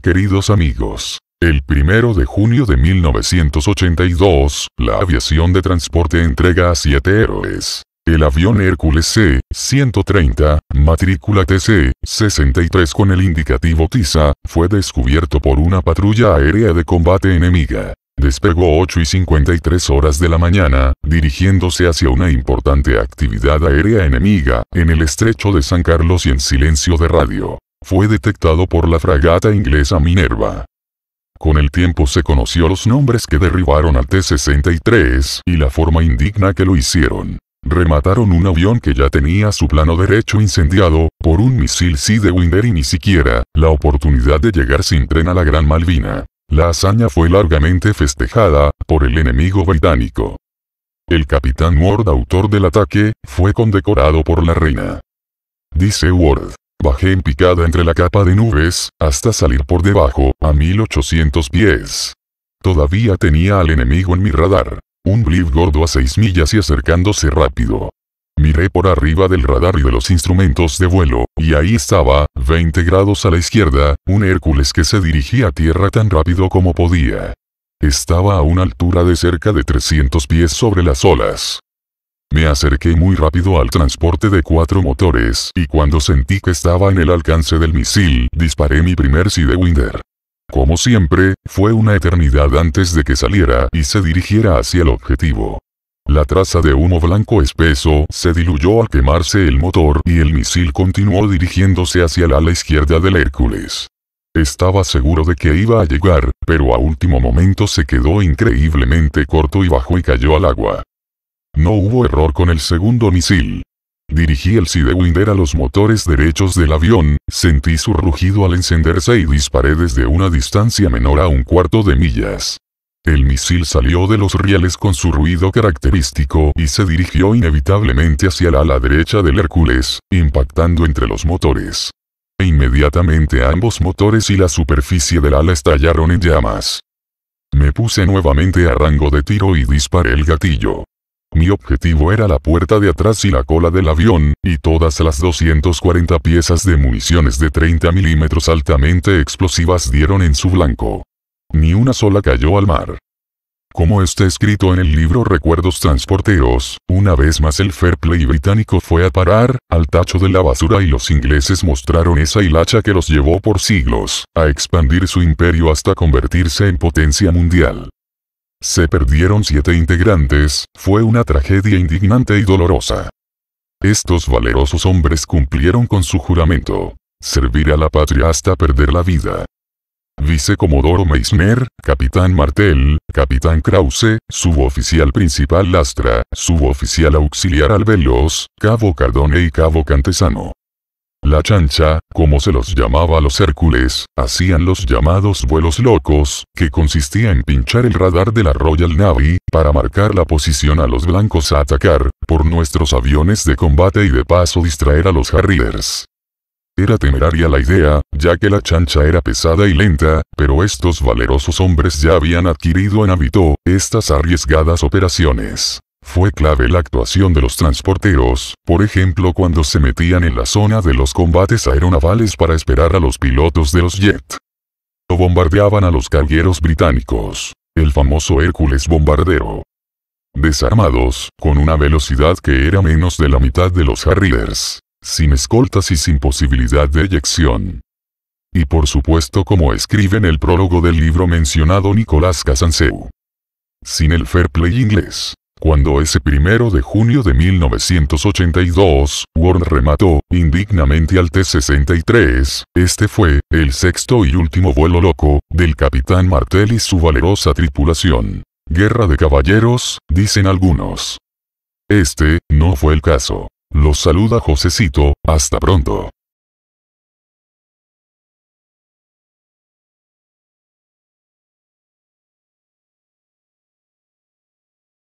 queridos amigos. El 1 de junio de 1982, la aviación de transporte entrega a siete héroes. El avión Hércules C-130, matrícula TC-63 con el indicativo TISA, fue descubierto por una patrulla aérea de combate enemiga. Despegó 8 y 53 horas de la mañana, dirigiéndose hacia una importante actividad aérea enemiga, en el estrecho de San Carlos y en silencio de radio fue detectado por la fragata inglesa Minerva. Con el tiempo se conoció los nombres que derribaron al T-63 y la forma indigna que lo hicieron. Remataron un avión que ya tenía su plano derecho incendiado, por un misil Sidewinder de Winder y ni siquiera, la oportunidad de llegar sin tren a la Gran Malvina. La hazaña fue largamente festejada, por el enemigo británico. El capitán Ward autor del ataque, fue condecorado por la reina. Dice Ward, Bajé en picada entre la capa de nubes, hasta salir por debajo, a 1800 pies. Todavía tenía al enemigo en mi radar. Un blip gordo a 6 millas y acercándose rápido. Miré por arriba del radar y de los instrumentos de vuelo, y ahí estaba, 20 grados a la izquierda, un Hércules que se dirigía a tierra tan rápido como podía. Estaba a una altura de cerca de 300 pies sobre las olas. Me acerqué muy rápido al transporte de cuatro motores, y cuando sentí que estaba en el alcance del misil, disparé mi primer Sidewinder. Como siempre, fue una eternidad antes de que saliera y se dirigiera hacia el objetivo. La traza de humo blanco espeso se diluyó al quemarse el motor y el misil continuó dirigiéndose hacia el ala izquierda del Hércules. Estaba seguro de que iba a llegar, pero a último momento se quedó increíblemente corto y bajó y cayó al agua. No hubo error con el segundo misil. Dirigí el Sidewinder a los motores derechos del avión, sentí su rugido al encenderse y disparé desde una distancia menor a un cuarto de millas. El misil salió de los rieles con su ruido característico y se dirigió inevitablemente hacia la ala derecha del Hércules, impactando entre los motores. E inmediatamente ambos motores y la superficie del ala estallaron en llamas. Me puse nuevamente a rango de tiro y disparé el gatillo. Mi objetivo era la puerta de atrás y la cola del avión, y todas las 240 piezas de municiones de 30 milímetros altamente explosivas dieron en su blanco. Ni una sola cayó al mar. Como está escrito en el libro Recuerdos Transporteros, una vez más el fair play británico fue a parar, al tacho de la basura y los ingleses mostraron esa hilacha que los llevó por siglos, a expandir su imperio hasta convertirse en potencia mundial. Se perdieron siete integrantes, fue una tragedia indignante y dolorosa. Estos valerosos hombres cumplieron con su juramento. Servir a la patria hasta perder la vida. Vicecomodoro Meissner, Capitán Martel, Capitán Krause, Suboficial Principal Lastra, Suboficial Auxiliar Alvelos, Cabo Cardone y Cabo Cantesano. La chancha, como se los llamaba a los Hércules, hacían los llamados vuelos locos, que consistía en pinchar el radar de la Royal Navy, para marcar la posición a los blancos a atacar, por nuestros aviones de combate y de paso distraer a los Harriers. Era temeraria la idea, ya que la chancha era pesada y lenta, pero estos valerosos hombres ya habían adquirido en hábito, estas arriesgadas operaciones. Fue clave la actuación de los transporteros, por ejemplo cuando se metían en la zona de los combates aeronavales para esperar a los pilotos de los jet. O bombardeaban a los cargueros británicos, el famoso Hércules bombardero. Desarmados, con una velocidad que era menos de la mitad de los Harriers, sin escoltas y sin posibilidad de eyección. Y por supuesto como escribe en el prólogo del libro mencionado Nicolás Casanseu. Sin el fair play inglés, cuando ese primero de junio de 1982, Ward remató, indignamente al T-63, este fue, el sexto y último vuelo loco, del Capitán Martel y su valerosa tripulación. Guerra de caballeros, dicen algunos. Este, no fue el caso. Los saluda Josecito, hasta pronto.